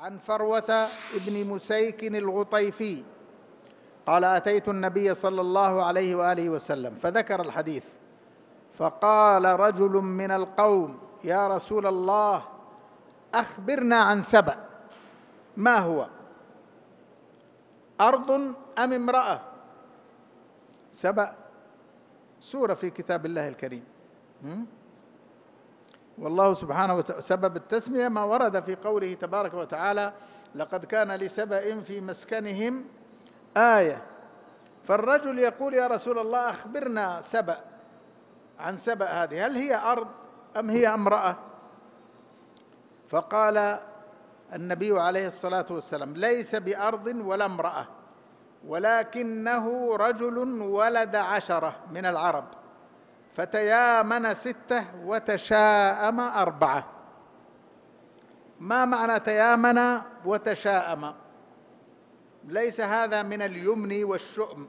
عن فروة ابن مسيك الغطيفي قال أتيت النبي صلى الله عليه وآله وسلم فذكر الحديث فقال رجل من القوم يا رسول الله أخبرنا عن سبأ ما هو أرض أم امرأة سبأ سورة في كتاب الله الكريم والله سبحانه وتعالى سبب التسمية ما ورد في قوله تبارك وتعالى لقد كان لسبأ في مسكنهم آية فالرجل يقول يا رسول الله أخبرنا سبأ عن سبأ هذه هل هي أرض أم هي امرأة فقال النبي عليه الصلاة والسلام ليس بأرض ولا امرأة ولكنه رجل ولد عشرة من العرب فتيامن ستة وتشاءم أربعة ما معنى تيامن وتشاءم ليس هذا من اليمن والشؤم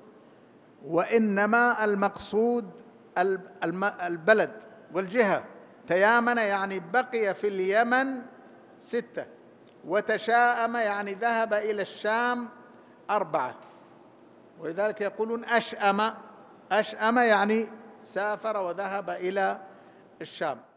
وإنما المقصود البلد والجهة تيامن يعني بقي في اليمن ستة وتشاءم يعني ذهب إلى الشام أربعة ولذلك يقولون أشأم أشأم يعني سافر وذهب إلى الشام